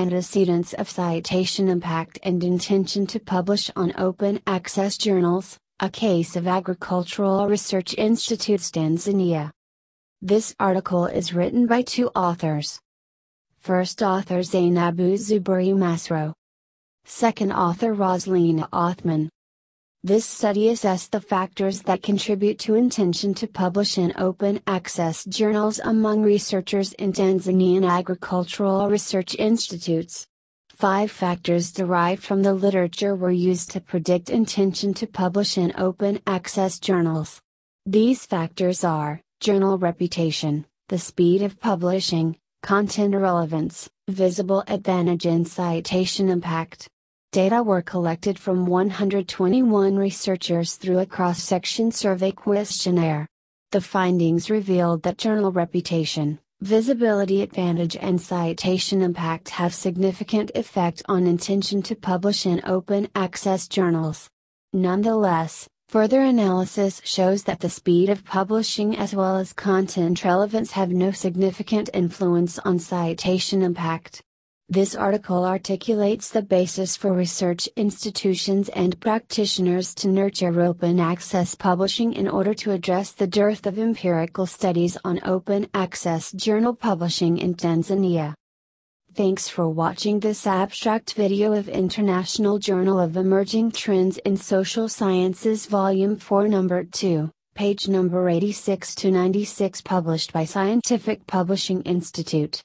Antecedents of Citation Impact and Intention to Publish on Open Access Journals, a case of Agricultural Research Institutes Tanzania. This article is written by two authors. First author Zainabu Zubari Masro. Second author Roslina Othman. This study assessed the factors that contribute to intention to publish in open access journals among researchers in Tanzanian agricultural research institutes. Five factors derived from the literature were used to predict intention to publish in open access journals. These factors are journal reputation, the speed of publishing, content relevance, visible advantage and citation impact, Data were collected from 121 researchers through a cross section survey questionnaire. The findings revealed that journal reputation, visibility advantage, and citation impact have significant effect on intention to publish in open access journals. Nonetheless, Further analysis shows that the speed of publishing as well as content relevance have no significant influence on citation impact. This article articulates the basis for research institutions and practitioners to nurture open access publishing in order to address the dearth of empirical studies on open access journal publishing in Tanzania. Thanks for watching this abstract video of International Journal of Emerging Trends in Social Sciences Volume 4 Number 2, page number 86 to 96 published by Scientific Publishing Institute.